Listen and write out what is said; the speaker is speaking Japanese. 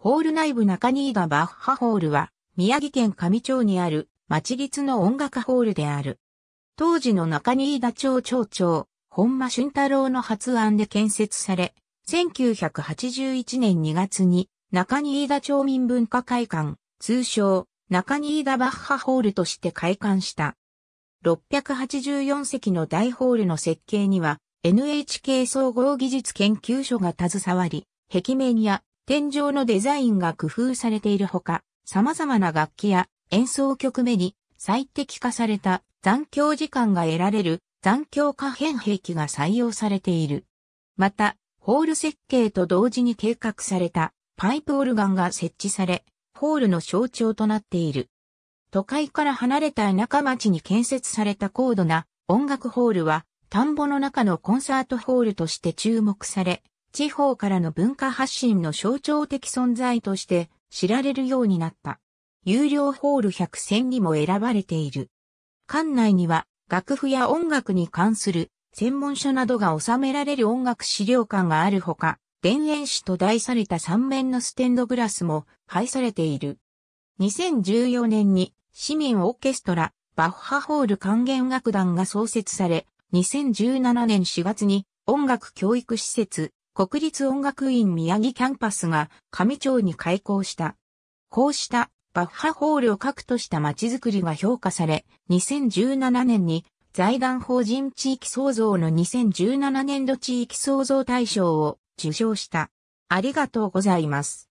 ホール内部中新がバッハホールは、宮城県上町にある、町立の音楽ホールである。当時の中新田町町長、本間俊太郎の発案で建設され、1981年2月に中新田町民文化会館、通称中新田バッハホールとして開館した。684席の大ホールの設計には NHK 総合技術研究所が携わり、壁面や天井のデザインが工夫されているほか、様々な楽器や演奏曲目に最適化された残響時間が得られる残響可変兵器が採用されている。また、ホール設計と同時に計画されたパイプオルガンが設置され、ホールの象徴となっている。都会から離れた田舎町に建設された高度な音楽ホールは、田んぼの中のコンサートホールとして注目され、地方からの文化発信の象徴的存在として知られるようになった。有料ホール100選にも選ばれている。館内には楽譜や音楽に関する専門書などが収められる音楽資料館があるほか、田園史と題された3面のステンドグラスも配されている。2014年に市民オーケストラバッハホール管弦楽団が創設され、2017年4月に音楽教育施設国立音楽院宮城キャンパスが上町に開校した。こうしたバッハホールを核とした街づくりが評価され、2017年に財団法人地域創造の2017年度地域創造大賞を受賞した。ありがとうございます。